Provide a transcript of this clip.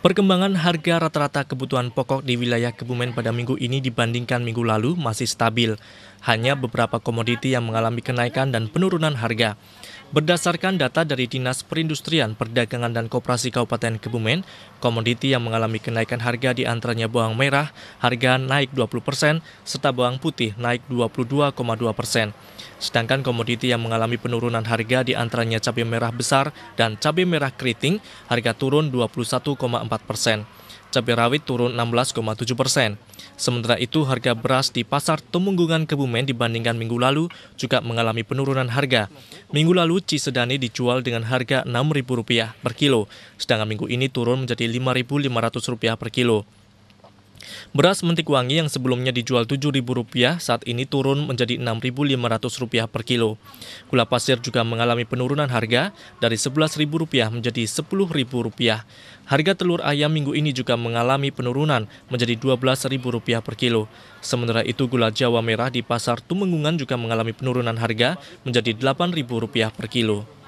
Perkembangan harga rata-rata kebutuhan pokok di wilayah Kebumen pada minggu ini dibandingkan minggu lalu masih stabil. Hanya beberapa komoditi yang mengalami kenaikan dan penurunan harga. Berdasarkan data dari Dinas Perindustrian, Perdagangan dan Koperasi Kabupaten Kebumen, komoditi yang mengalami kenaikan harga di antaranya bawang merah, harga naik 20 persen, serta bawang putih naik 22,2 persen. Sedangkan komoditi yang mengalami penurunan harga di antaranya cabai merah besar dan cabai merah keriting, harga turun 21,4 persen cabai rawit turun 16,7 persen. Sementara itu harga beras di pasar Temunggungan Kebumen dibandingkan minggu lalu juga mengalami penurunan harga. Minggu lalu Cisedani dijual dengan harga Rp6.000 per kilo, sedangkan minggu ini turun menjadi Rp5.500 per kilo. Beras Mentikwangi yang sebelumnya dijual Rp7.000 saat ini turun menjadi Rp6.500 per kilo. Gula pasir juga mengalami penurunan harga dari Rp11.000 menjadi Rp10.000. Harga telur ayam minggu ini juga mengalami penurunan menjadi Rp12.000 per kilo. Sementara itu gula Jawa merah di pasar Tumenggungan juga mengalami penurunan harga menjadi Rp8.000 per kilo.